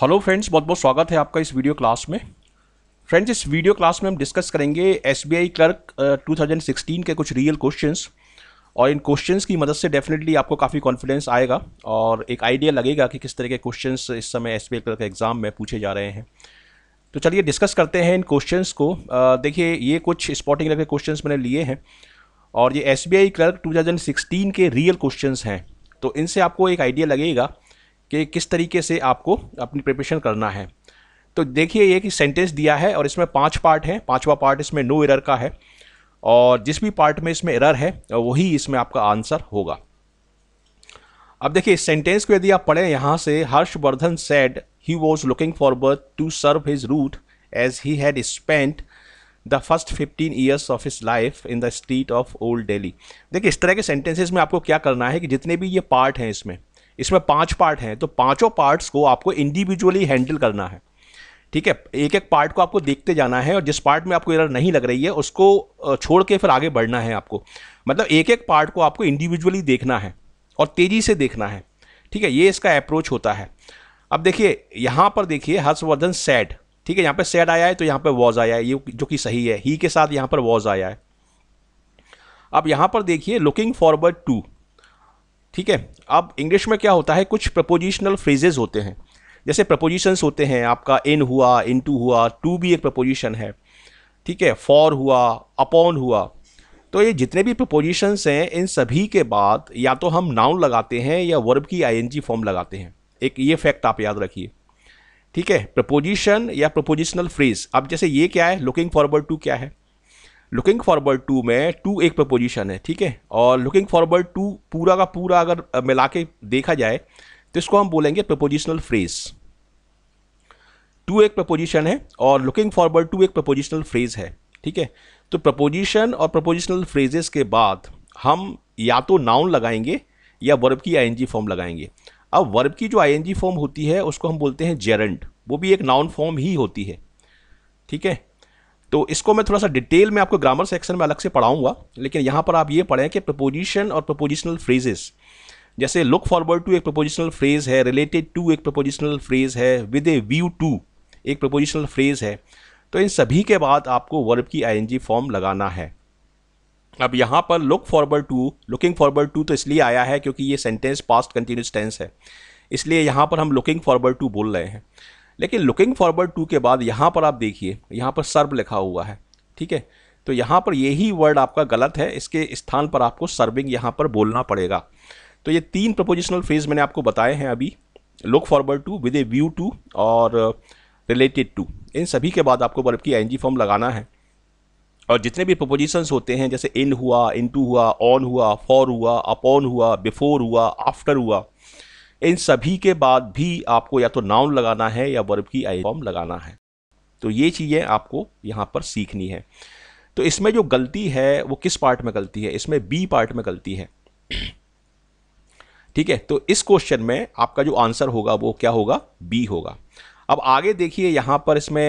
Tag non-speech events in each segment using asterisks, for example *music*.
hello friends बहुत बहुत स्वागत है आपका इस वीडियो क्लास में फ्रेंड्स इस वीडियो क्लास में हम डिस्कस करेंगे S B I clerk two thousand के कुछ रियल क्वेश्चंस और इन क्वेश्चंस की मदद से डेफिनेटली आपको काफ़ी कॉन्फिडेंस आएगा और एक आइडिया लगेगा कि किस तरह के क्वेश्चन इस समय S B I clerk exam में पूछे जा रहे हैं तो चलिए डिस्कस करते हैं इन क्वेश्चन को uh, देखिए ये कुछ स्पॉटिंग के क्वेश्चन मैंने लिए हैं और ये S B I clerk two thousand sixteen के रियल क्वेश्चन हैं तो इनसे आपको एक आइडिया लगेगा कि किस तरीके से आपको अपनी प्रिपरेशन करना है तो देखिए ये कि सेंटेंस दिया है और इसमें पांच पार्ट हैं पांचवा पार्ट इसमें नो एरर का है और जिस भी पार्ट में इसमें एरर है वही इसमें आपका आंसर होगा अब देखिए सेंटेंस को यदि आप पढ़ें यहाँ से Harshvardhan said he was looking forward to serve his root as he had spent the first fifteen years of his life in the street of old Delhi देखिए इस तरह के सेंटेंसेज में आपको क्या करना है कि जितने भी ये पार्ट हैं इसमें इसमें पांच पार्ट हैं तो पांचों पार्ट्स को आपको इंडिविजुअली हैंडल करना है ठीक है एक एक पार्ट को आपको देखते जाना है और जिस पार्ट में आपको एरर नहीं लग रही है उसको छोड़ के फिर आगे बढ़ना है आपको मतलब एक एक पार्ट को आपको इंडिविजुअली देखना है और तेज़ी से देखना है ठीक है ये इसका अप्रोच होता है अब देखिए यहाँ पर देखिए हर्षवर्धन सैड ठीक है यहाँ पर सैड आया है तो यहाँ पर वॉज आया है ये जो कि सही है ही के साथ यहाँ पर वॉज आया है अब यहाँ पर देखिए लुकिंग फॉरवर्ड टू ठीक है अब इंग्लिश में क्या होता है कुछ प्रपोजिशनल फ्रेजेज होते हैं जैसे प्रपोजिशंस होते हैं आपका इन हुआ इन टू हुआ टू भी एक प्रपोजिशन है ठीक है फॉर हुआ अपॉन हुआ तो ये जितने भी प्रपोजिशंस हैं इन सभी के बाद या तो हम नाउन लगाते हैं या वर्ब की आईएनजी फॉर्म लगाते हैं एक ये फैक्ट आप याद रखिए ठीक है प्रपोजिशन या प्रपोजिशनल फ्रेज अब जैसे ये क्या है लुकिंग फॉरवर्ड टू क्या है लुकिंग फॉरवर्ड टू में टू एक प्रपोजिशन है ठीक है और लुकिंग फॉरवर्ड टू पूरा का पूरा अगर मिला के देखा जाए तो इसको हम बोलेंगे प्रपोजिशनल फ्रेज टू एक प्रपोजिशन है और लुकिंग फॉरवर्ड टू एक प्रपोजिशनल फ्रेज है ठीक है तो प्रपोजिशन और प्रपोजिशनल फ्रेजेस के बाद हम या तो नाउन लगाएंगे या वर्ब की आईएनजी फॉर्म लगाएंगे अब वर्ब की जो आईएनजी फॉर्म होती है उसको हम बोलते हैं जेरेंट वो भी एक नाउन फॉर्म ही होती है ठीक है तो इसको मैं थोड़ा सा डिटेल में आपको ग्रामर सेक्शन में अलग से पढ़ाऊंगा लेकिन यहाँ पर आप ये पढ़ें कि प्रपोजिशन और प्रपोजिशनल फ्रेजेस जैसे लुक फॉरवर्ड टू एक प्रपोजिशनल फ्रेज है रिलेटेड टू एक प्रपोजिशनल फ्रेज है विद ए व्यू टू एक प्रपोजिशनल फ्रेज है तो इन सभी के बाद आपको वर्ब की आई फॉर्म लगाना है अब यहाँ पर look forward to looking forward to तो इसलिए आया है क्योंकि ये सेंटेंस पास्ट कंटिन्यूस टेंस है इसलिए यहाँ पर हम लुकिंग फॉरवर्ड टू बोल रहे हैं लेकिन लुकिंग फॉरवर्ड टू के बाद यहाँ पर आप देखिए यहाँ पर सर्व लिखा हुआ है ठीक है तो यहाँ पर यही वर्ड आपका गलत है इसके स्थान पर आपको सर्विंग यहाँ पर बोलना पड़ेगा तो ये तीन प्रपोजिशनल फ्रेज मैंने आपको बताए हैं अभी look forward to with a view to और रिलेटेड uh, टू इन सभी के बाद आपको बल्ब की एन फॉर्म लगाना है और जितने भी प्रपोजिशंस होते हैं जैसे इन हुआ इन टू हुआ ऑन हुआ फॉर हुआ अपॉन हुआ बिफोर हुआ आफ्टर हुआ इन सभी के बाद भी आपको या तो नाउन लगाना है या वर्ब की आई फॉर्म लगाना है तो ये चीज़ें आपको यहाँ पर सीखनी है तो इसमें जो गलती है वो किस पार्ट में गलती है इसमें बी पार्ट में गलती है ठीक है तो इस क्वेश्चन में आपका जो आंसर होगा वो क्या होगा बी होगा अब आगे देखिए यहाँ पर इसमें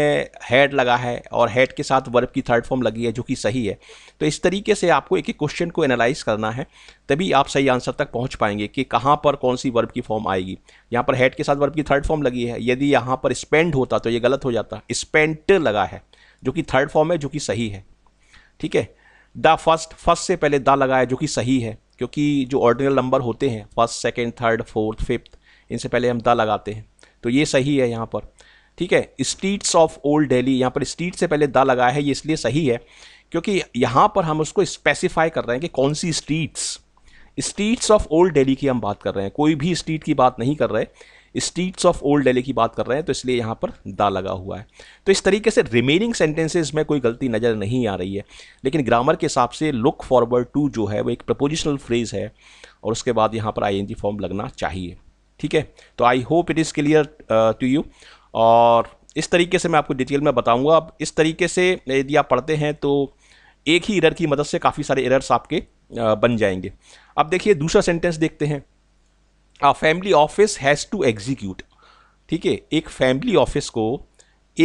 हेड लगा है और हेड के साथ वर्ब की थर्ड फॉर्म लगी है जो कि सही है तो इस तरीके से आपको एक एक क्वेश्चन को एनालाइज करना है तभी आप सही आंसर तक पहुँच पाएंगे कि कहाँ पर कौन सी वर्ब की फॉर्म आएगी यहाँ पर हेड के साथ वर्ब की थर्ड फॉर्म लगी है यदि यहाँ पर स्पेंड होता तो ये गलत हो जाता स्पेंट लगा है जो कि थर्ड फॉर्म है जो कि सही है ठीक है द फर्स्ट फर्स्ट से पहले द लगा है जो कि सही है क्योंकि जो ऑर्डिनल नंबर होते हैं first second third fourth fifth इनसे पहले हम द लगाते हैं तो ये सही है यहाँ पर ठीक है स्ट्रीट्स ऑफ ओल्ड डेली यहाँ पर स्ट्रीट से पहले द लगाया है ये इसलिए सही है क्योंकि यहाँ पर हम उसको स्पेसिफाई कर रहे हैं कि कौन सी streets streets of old Delhi की हम बात कर रहे हैं कोई भी स्ट्रीट की बात नहीं कर रहे स्ट्रीट्स ऑफ ओल्ड डेली की बात कर रहे हैं तो इसलिए यहाँ पर दा लगा हुआ है तो इस तरीके से रिमेनिंग सेंटेंसेज में कोई गलती नज़र नहीं आ रही है लेकिन ग्रामर के हिसाब से लुक फॉरवर्ड टू जो है वो एक प्रपोजिशनल फ्रेज है और उसके बाद यहाँ पर आई फॉर्म लगना चाहिए ठीक है तो I hope it is clear to you और इस तरीके से मैं आपको डिटेल में बताऊंगा अब इस तरीके से यदि आप पढ़ते हैं तो एक ही एरर की मदद से काफ़ी सारे एरर्स आपके uh, बन जाएंगे अब देखिए दूसरा सेंटेंस देखते हैं a family office has to execute ठीक है एक फैमिली ऑफिस को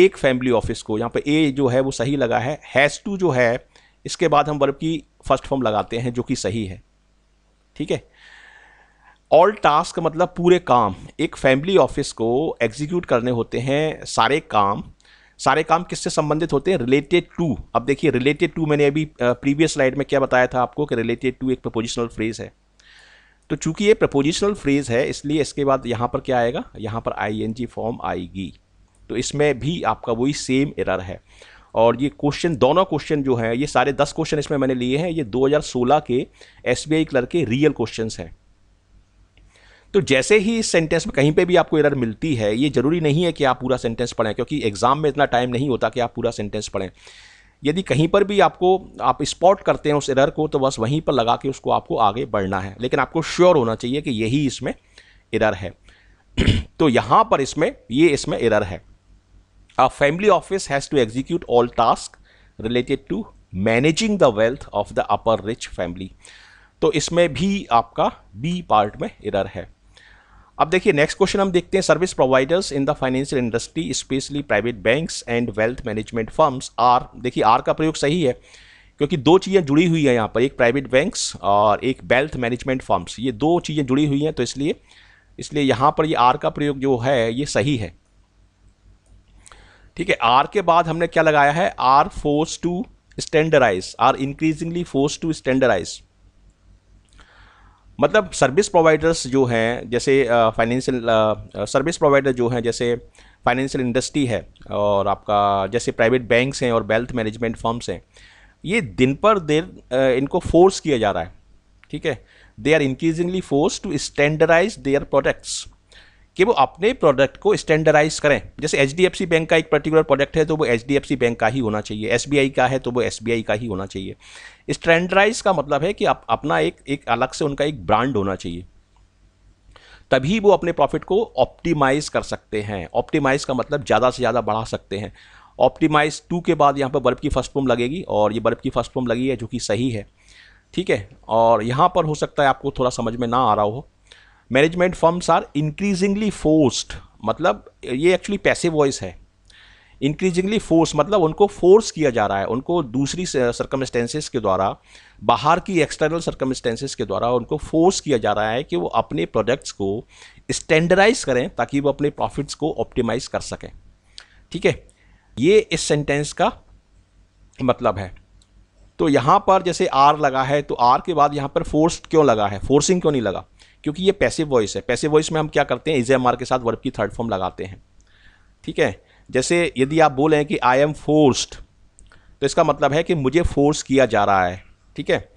एक फैमिली ऑफिस को यहाँ पर ए जो है वो सही लगा है हैज़ टू जो है इसके बाद हम वर्ब की फर्स्ट फॉर्म लगाते हैं जो कि सही है ठीक है ऑल टास्क मतलब पूरे काम एक फैमिली ऑफिस को एग्जीक्यूट करने होते हैं सारे काम सारे काम किससे संबंधित होते हैं रिलेटेड टू अब देखिए रिलेटेड टू मैंने अभी प्रीवियस स्लाइड में क्या बताया था आपको कि रिलेटेड टू एक प्रपोजिशनल फ्रेज है तो चूंकि ये प्रपोजिशनल फ्रेज है इसलिए इसके बाद यहाँ पर क्या आएगा यहाँ पर आई फॉर्म आएगी तो इसमें भी आपका वही सेम एरर है और ये क्वेश्चन दोनों क्वेश्चन जो हैं ये सारे दस क्वेश्चन इसमें मैंने लिए हैं ये 2016 के एस बी आई क्लर्क के रियल क्वेश्चन हैं तो जैसे ही इस सेंटेंस में कहीं पे भी आपको एरर मिलती है ये ज़रूरी नहीं है कि आप पूरा सेंटेंस पढ़ें क्योंकि एग्ज़ाम में इतना टाइम नहीं होता कि आप पूरा सेंटेंस पढ़ें यदि कहीं पर भी आपको आप स्पॉट करते हैं उस एरर को तो बस वहीं पर लगा के उसको आपको आगे बढ़ना है लेकिन आपको श्योर होना चाहिए कि यही इसमें एरर है *clears throat* तो यहाँ पर इसमें ये इसमें एरर है a family office has to execute all task related to managing the wealth of the upper rich family तो इसमें भी आपका बी पार्ट में एरर है अब देखिए नेक्स्ट क्वेश्चन हम देखते हैं service providers in the financial industry specially private banks and wealth management firms are देखिए आर का प्रयोग सही है क्योंकि दो चीज़ें जुड़ी हुई है यहाँ पर एक प्राइवेट बैंक्स और एक वेल्थ मैनेजमेंट फर्म्स ये दो चीज़ें जुड़ी हुई हैं तो इसलिए इसलिए यहाँ पर ये आर का प्रयोग जो है ये सही है ठीक है आर के बाद हमने क्या लगाया है are force to standardize are increasingly force to standardize मतलब सर्विस प्रोवाइडर्स जो हैं जैसे फाइनेंशियल सर्विस प्रोवाइडर जो हैं जैसे फाइनेंशियल इंडस्ट्री है और आपका जैसे प्राइवेट बैंक्स हैं और वेल्थ मैनेजमेंट फर्म्स हैं ये दिन पर दिन इनको फोर्स किया जा रहा है ठीक है they are increasingly force to standardize their products कि वो अपने प्रोडक्ट को स्टैंडर्डाइज करें जैसे एच बैंक का एक पर्टिकुलर प्रोडक्ट है तो वो एच बैंक का ही होना चाहिए एस का है तो वो एस का ही होना चाहिए स्टैंडर्डाइज का मतलब है कि आप अपना एक एक अलग से उनका एक ब्रांड होना चाहिए तभी वो अपने प्रॉफिट को ऑप्टिमाइज कर सकते हैं ऑप्टिमाइज का मतलब ज़्यादा से ज़्यादा बढ़ा सकते हैं ऑप्टिमाइज टू के बाद यहाँ पर बल्ब की फर्स्ट फॉर्म लगेगी और ये बल्ब की फर्स्ट फॉर्म लगी है जो कि सही है ठीक है और यहाँ पर हो सकता है आपको थोड़ा समझ में ना आ रहा हो management firms are increasingly forced मतलब ये एक्चुअली पैसिव वॉइस है इंक्रीजिंगली फोर्स मतलब उनको फोर्स किया जा रहा है उनको दूसरी सर्कमस्टेंसेस के द्वारा बाहर की एक्सटर्नल सर्कमस्टेंसेस के द्वारा उनको फोर्स किया जा रहा है कि वो अपने प्रोडक्ट्स को स्टैंडर्डाइज करें ताकि वो अपने प्रॉफिट्स को ऑप्टिमाइज कर सकें ठीक है ये इस सेंटेंस का मतलब है तो यहाँ पर जैसे आर लगा है तो आर के बाद यहाँ पर फोर्स क्यों लगा है फोर्सिंग क्यों नहीं लगा क्योंकि ये पैसिव वॉइस है पैसिव वॉइस में हम क्या करते हैं इज एम आर के साथ वर्ब की थर्ड फॉर्म लगाते हैं ठीक है जैसे यदि आप बोलें कि आई एम फोर्स्ड तो इसका मतलब है कि मुझे फोर्स किया जा रहा है ठीक है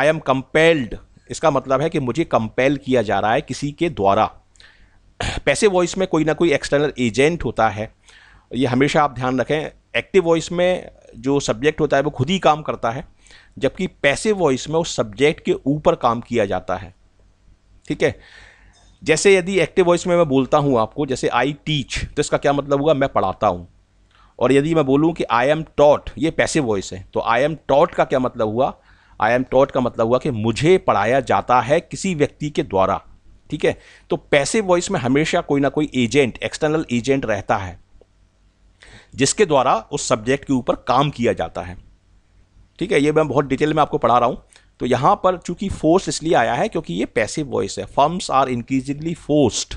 आई एम कंपेल्ड इसका मतलब है कि मुझे कंपेल किया जा रहा है किसी के द्वारा पैसे वॉइस में कोई ना कोई एक्सटर्नल एजेंट होता है ये हमेशा आप ध्यान रखें एक्टिव वॉइस में जो सब्जेक्ट होता है वो खुद ही काम करता है जबकि पैसे वॉइस में उस सब्जेक्ट के ऊपर काम किया जाता है ठीक है जैसे यदि एक्टिव वॉइस में मैं बोलता हूँ आपको जैसे आई टीच तो इसका क्या मतलब हुआ मैं पढ़ाता हूँ और यदि मैं बोलूँ कि आई एम टॉट ये पैसिव वॉइस है तो आई एम टॉट का क्या मतलब हुआ आई एम टॉट का मतलब हुआ कि मुझे पढ़ाया जाता है किसी व्यक्ति के द्वारा ठीक है तो पैसिव वॉइस में हमेशा कोई ना कोई एजेंट एक्सटर्नल एजेंट रहता है जिसके द्वारा उस सब्जेक्ट के ऊपर काम किया जाता है ठीक है ये मैं बहुत डिटेल में आपको पढ़ा रहा हूँ तो यहाँ पर चूंकि फोर्स इसलिए आया है क्योंकि ये पैसिव वॉइस है फर्म्स आर इंक्रीजिंगली फोर्स्ड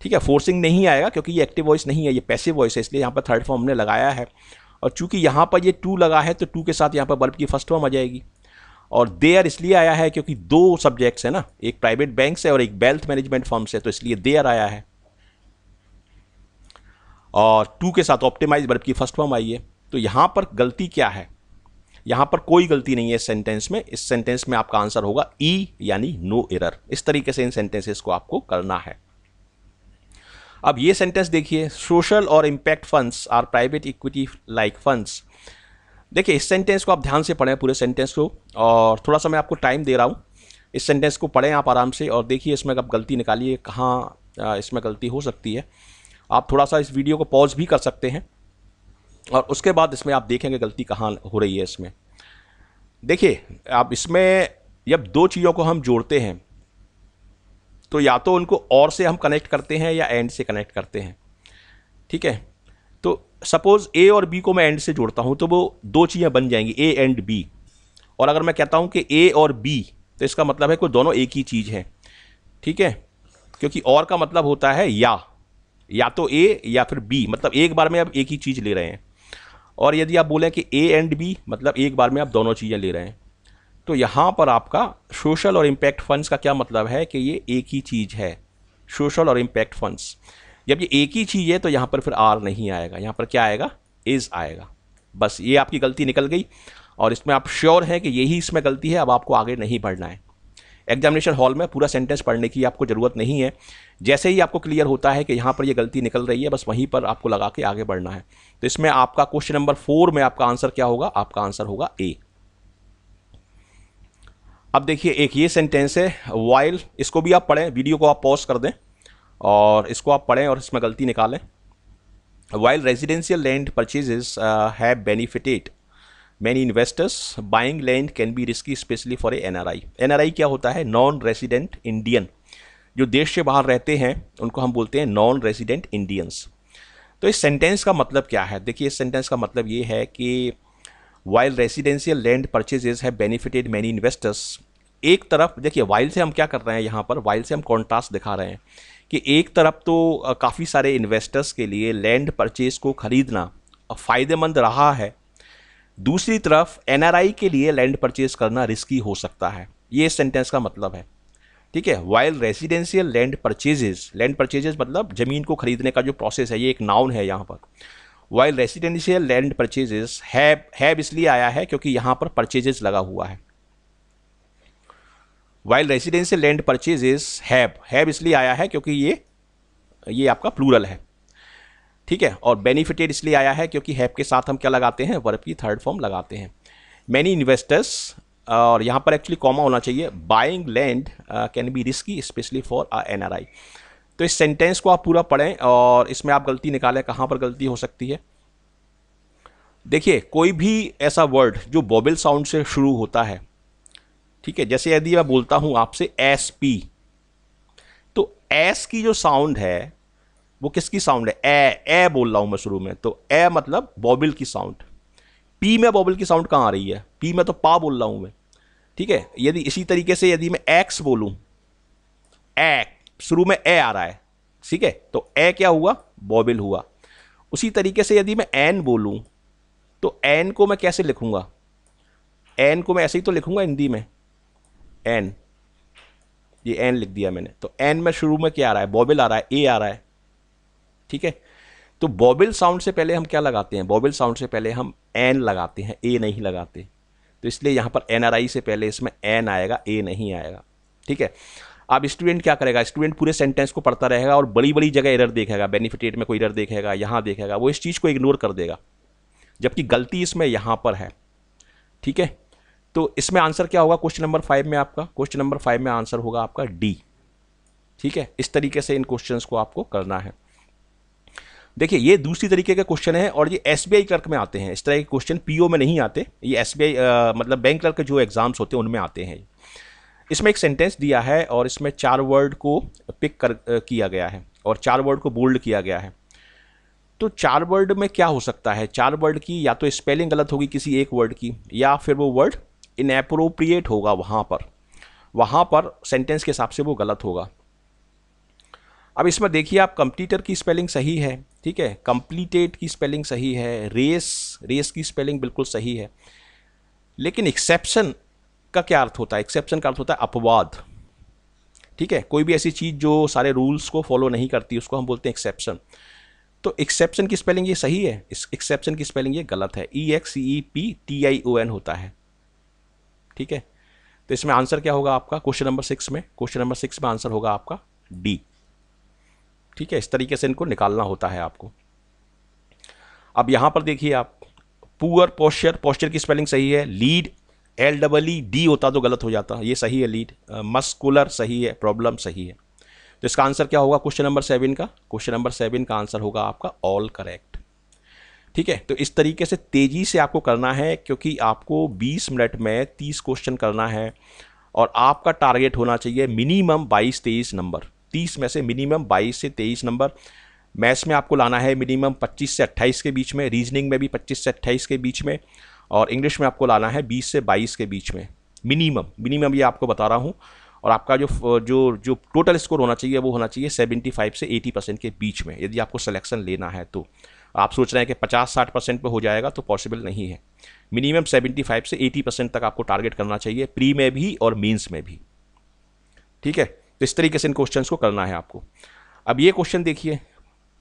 ठीक है फोर्सिंग नहीं आएगा क्योंकि ये एक्टिव वॉइस नहीं है ये पैसिव वॉइस है इसलिए यहाँ पर थर्ड फॉर्म हमने लगाया है और चूंकि यहाँ पर ये टू लगा है तो टू के साथ यहाँ पर बल्ब की फर्स्ट फॉर्म आ जाएगी और देयर इसलिए आया है क्योंकि दो सब्जेक्ट्स है ना एक प्राइवेट बैंक से और एक वेल्थ मैनेजमेंट फॉर्म से तो इसलिए देयर आया है और टू के साथ ऑप्टिमाइज बल्ब की फर्स्ट फॉर्म आई है तो यहाँ पर गलती क्या है यहाँ पर कोई गलती नहीं है इस सेंटेंस में इस सेंटेंस में आपका आंसर होगा ई e, यानी नो एरर इस तरीके से इन सेंटेंसेस को आपको करना है अब ये सेंटेंस देखिए सोशल और impact funds are private equity like funds देखिए इस सेंटेंस को आप ध्यान से पढ़ें पूरे सेंटेंस को और थोड़ा सा मैं आपको टाइम दे रहा हूँ इस सेंटेंस को पढ़ें आप आराम से और देखिए इसमें आप गलती निकालिए कहाँ इसमें गलती हो सकती है आप थोड़ा सा इस वीडियो को पॉज भी कर सकते हैं और उसके बाद इसमें आप देखेंगे गलती कहाँ हो रही है इसमें देखिए आप इसमें जब दो चीज़ों को हम जोड़ते हैं तो या तो उनको और से हम कनेक्ट करते हैं या एंड से कनेक्ट करते हैं ठीक है तो सपोज़ ए और बी को मैं एंड से जोड़ता हूँ तो वो दो चीज़ें बन जाएंगी ए एंड बी और अगर मैं कहता हूँ कि ए और बी तो इसका मतलब है कि दोनों एक ही चीज़ है ठीक है क्योंकि और का मतलब होता है या या तो ए या फिर बी मतलब एक बार में आप एक ही चीज़ ले रहे हैं और यदि आप बोलें कि ए एंड बी मतलब एक बार में आप दोनों चीज़ें ले रहे हैं तो यहाँ पर आपका सोशल और इम्पैक्ट फंड्स का क्या मतलब है कि ये एक ही चीज़ है सोशल और इम्पैक्ट फंड्स जब ये एक ही चीज़ है तो यहाँ पर फिर आर नहीं आएगा यहाँ पर क्या आएगा इज़ आएगा बस ये आपकी गलती निकल गई और इसमें आप श्योर हैं कि यही इसमें गलती है अब आपको आगे नहीं बढ़ना है एग्जामिनेशन हॉल में पूरा सेंटेंस पढ़ने की आपको ज़रूरत नहीं है जैसे ही आपको क्लियर होता है कि यहाँ पर ये गलती निकल रही है बस वहीं पर आपको लगा के आगे बढ़ना है तो इसमें आपका क्वेश्चन नंबर फोर में आपका आंसर क्या होगा आपका आंसर होगा ए अब देखिए एक ये सेंटेंस है वाइल इसको भी आप पढ़ें वीडियो को आप पॉज कर दें और इसको आप पढ़ें और इसमें गलती निकालें while residential land purchases have benefited many investors buying land can be risky specially for a N R I N R I क्या होता है नॉन रेजिडेंट इंडियन जो देश से बाहर रहते हैं उनको हम बोलते हैं नॉन रेजिडेंट इंडियंस तो इस सेंटेंस का मतलब क्या है देखिए इस सेंटेंस का मतलब ये है कि वाइल रेजिडेंशियल लैंड परचेजेज है बेनिफिटेड मैनी इन्वेस्टर्स एक तरफ देखिए वाइल से हम क्या कर रहे हैं यहाँ पर वाइल से हम कॉन्ट्रास्ट दिखा रहे हैं कि एक तरफ तो काफ़ी सारे इन्वेस्टर्स के लिए लैंड परचेज को ख़रीदना फ़ायदेमंद रहा है दूसरी तरफ एनआरआई के लिए लैंड परचेज करना रिस्की हो सकता है ये सेंटेंस का मतलब है ठीक है while residential land purchases land purchases मतलब ज़मीन को खरीदने का जो प्रोसेस है ये एक नाउन है यहाँ पर वाइल रेजिडेंशियल लैंड परचेजेस हैब हैब इसलिए आया है क्योंकि यहाँ पर परचेजेस लगा हुआ है वाइल रेजिडेंशियल लैंड परचेजेस हैब हैब इसलिए आया है क्योंकि ये ये आपका प्लूरल है ठीक है और बेनिफिटेड इसलिए आया है क्योंकि हैप के साथ हम क्या लगाते हैं वर्ब की थर्ड फॉर्म लगाते हैं मैनी इन्वेस्टर्स और यहाँ पर एक्चुअली कॉमा होना चाहिए buying land can be risky specially for a N R I तो इस सेंटेंस को आप पूरा पढ़ें और इसमें आप गलती निकालें कहाँ पर गलती हो सकती है देखिए कोई भी ऐसा वर्ड जो बॉबल साउंड से शुरू होता है ठीक है जैसे यदि मैं बोलता हूँ आपसे एस पी तो एस की जो साउंड है वो किसकी साउंड है ए ए बोल रहा हूँ मैं शुरू में तो ए मतलब बॉबिल की साउंड पी में बॉबिल की साउंड कहाँ आ रही है पी में तो पा बोल रहा हूँ मैं ठीक है यदि इसी तरीके से यदि मैं एक्स बोलूँ ए शुरू में ए आ रहा है ठीक है तो ए क्या हुआ बॉबिल हुआ उसी तरीके से यदि मैं एन बोलूँ तो एन को मैं कैसे लिखूंगा एन को मैं ऐसे ही तो लिखूंगा हिंदी में एन ये एन लिख दिया मैंने तो एन में शुरू में क्या आ रहा है बॉबिल आ रहा है ए आ रहा है ठीक है तो बॉबिल साउंड से पहले हम क्या लगाते हैं बॉबिल साउंड से पहले हम एन लगाते हैं ए नहीं लगाते तो इसलिए यहाँ पर एन से पहले इसमें एन आएगा ए नहीं आएगा ठीक है अब स्टूडेंट क्या करेगा स्टूडेंट पूरे सेंटेंस को पढ़ता रहेगा और बड़ी बड़ी जगह एरर देखेगा बेनिफिटेट में कोई एरर देखेगा यहाँ देखेगा वो इस चीज़ को इग्नोर कर देगा जबकि गलती इसमें यहाँ पर है ठीक है तो इसमें आंसर क्या होगा क्वेश्चन नंबर फाइव में आपका क्वेश्चन नंबर फाइव में आंसर होगा आपका डी ठीक है इस तरीके से इन क्वेश्चंस को आपको करना है देखिए ये दूसरी तरीके के क्वेश्चन है और ये एस क्लर्क में आते हैं इस तरह के क्वेश्चन पी में नहीं आते ये एस मतलब बैंक क्लर्क के जो एग्ज़ाम्स होते हैं उनमें आते हैं इसमें एक सेंटेंस दिया है और इसमें चार वर्ड को पिक कर किया गया है और चार वर्ड को बोल्ड किया गया है तो चार वर्ड में क्या हो सकता है चार वर्ड की या तो स्पेलिंग गलत होगी किसी एक वर्ड की या फिर वो वर्ड इनएप्रोप्रिएट होगा वहाँ पर वहाँ पर सेंटेंस के हिसाब से वो गलत होगा अब इसमें देखिए आप कंप्यूटर की स्पेलिंग सही है ठीक है कंप्लीटेड की स्पेलिंग सही है रेस रेस की स्पेलिंग बिल्कुल सही है लेकिन एक्सेप्शन का क्या अर्थ होता है एक्सेप्शन का अर्थ होता है अपवाद ठीक है कोई भी ऐसी चीज़ जो सारे रूल्स को फॉलो नहीं करती उसको हम बोलते हैं एक्सेप्शन तो एक्सेप्शन की स्पेलिंग ये सही है एक्सेप्शन की स्पेलिंग ये गलत है E X E P T I O N होता है ठीक है तो इसमें आंसर क्या होगा आपका क्वेश्चन नंबर सिक्स में क्वेश्चन नंबर सिक्स में आंसर होगा आपका डी ठीक है इस तरीके से इनको निकालना होता है आपको अब यहां पर देखिए आप पुअर पोस्चर पोस्चर की स्पेलिंग सही है lead L double E D होता तो गलत हो जाता ये सही है लीड मस्कुलर सही है प्रॉब्लम सही है तो इसका आंसर क्या होगा क्वेश्चन नंबर सेवन का क्वेश्चन नंबर सेवन का आंसर होगा आपका ऑल करेक्ट ठीक है तो इस तरीके से तेज़ी से आपको करना है क्योंकि आपको 20 मिनट में 30 क्वेश्चन करना है और आपका टारगेट होना चाहिए मिनिमम 22 तेईस नंबर तीस में से मिनिमम बाईस से तेईस नंबर मैथ्स में आपको लाना है मिनिमम पच्चीस से अट्ठाईस के बीच में रीजनिंग में भी पच्चीस से अट्ठाईस के बीच में और इंग्लिश में आपको लाना है बीस से बाईस के बीच में मिनिमम मिनिमम ये आपको बता रहा हूँ और आपका जो जो जो टोटल स्कोर होना चाहिए वो होना चाहिए 75 से 80 परसेंट के बीच में यदि आपको सिलेक्शन लेना है तो आप सोच रहे हैं कि 50-60 परसेंट पर हो जाएगा तो पॉसिबल नहीं है मिनिमम 75 से 80 परसेंट तक आपको टारगेट करना चाहिए प्री में भी और मीन्स में भी ठीक है तो इस तरीके से इन क्वेश्चन को करना है आपको अब ये क्वेश्चन देखिए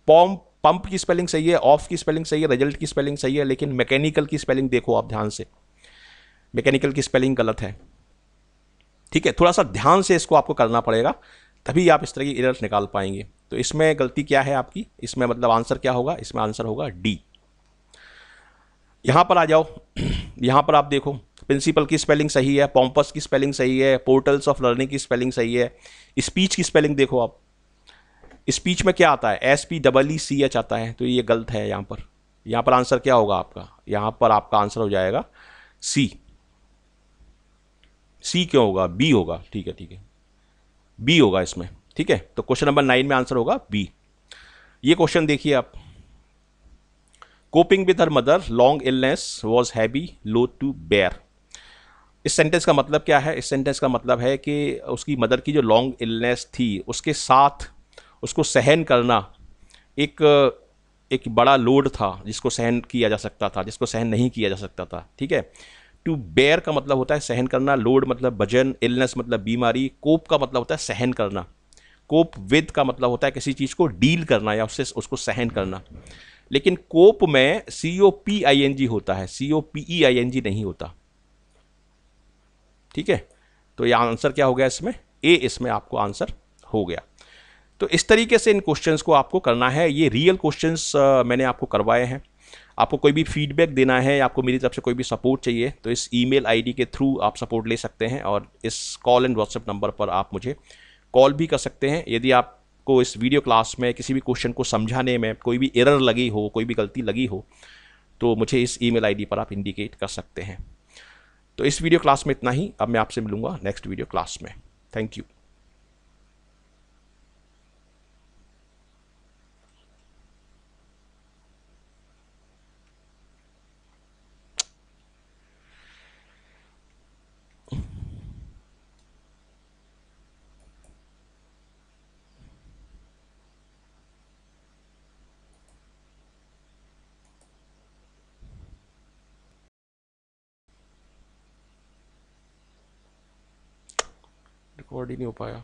पॉम पंप की स्पेलिंग सही है ऑफ की स्पेलिंग सही है रिजल्ट की स्पेलिंग सही है लेकिन मैकेनिकल की स्पेलिंग देखो आप ध्यान से मैकेनिकल की स्पेलिंग गलत है ठीक है थोड़ा सा ध्यान से इसको आपको करना पड़ेगा तभी आप इस तरह की एरर्स निकाल पाएंगे तो इसमें गलती क्या है आपकी इसमें मतलब आंसर क्या होगा इसमें आंसर होगा डी यहाँ पर आ जाओ *clears throat* यहाँ पर आप देखो प्रिंसिपल की स्पेलिंग सही है पॉम्पस की स्पेलिंग सही है पोर्टल्स ऑफ लर्निंग की स्पेलिंग सही है स्पीच की स्पेलिंग देखो आप स्पीच में क्या आता है S P double E C H आता है तो ये गलत है यहाँ पर यहाँ पर आंसर क्या होगा आपका यहाँ पर आपका आंसर हो जाएगा सी सी क्यों होगा बी होगा ठीक है ठीक है बी होगा इसमें ठीक है तो क्वेश्चन नंबर नाइन में आंसर होगा बी ये क्वेश्चन देखिए आप coping with her mother long illness was heavy load to bear इस सेंटेंस का मतलब क्या है इस सेंटेंस का मतलब है कि उसकी मदर की जो लॉन्ग इलनेस थी उसके साथ उसको सहन करना एक एक बड़ा लोड था जिसको सहन किया जा सकता था जिसको सहन नहीं किया जा सकता था ठीक है टू बेयर का मतलब होता है सहन करना लोड मतलब वजन इलनेस मतलब बीमारी कोप का मतलब होता है सहन करना कोप विद का मतलब होता है किसी चीज़ को डील करना या उससे उसको सहन करना लेकिन कोप में सी O P I N G होता है सी O P E I N G नहीं होता ठीक है तो यह आंसर क्या हो गया इसमें ए इसमें आपको आंसर हो गया तो इस तरीके से इन क्वेश्चंस को आपको करना है ये रियल क्वेश्चंस मैंने आपको करवाए हैं आपको कोई भी फीडबैक देना है या आपको मेरी तरफ से कोई भी सपोर्ट चाहिए तो इस ईमेल आईडी के थ्रू आप सपोर्ट ले सकते हैं और इस कॉल एंड व्हाट्सएप नंबर पर आप मुझे कॉल भी कर सकते हैं यदि आप आपको इस वीडियो क्लास में किसी भी क्वेश्चन को समझाने में कोई भी एरर लगी हो कोई भी गलती लगी हो तो मुझे इस ईमेल आईडी पर आप इंडिकेट कर सकते हैं तो इस वीडियो क्लास में इतना ही अब मैं आपसे मिलूंगा नेक्स्ट वीडियो क्लास में थैंक यू रिकॉर्ड ही नहीं हो पाया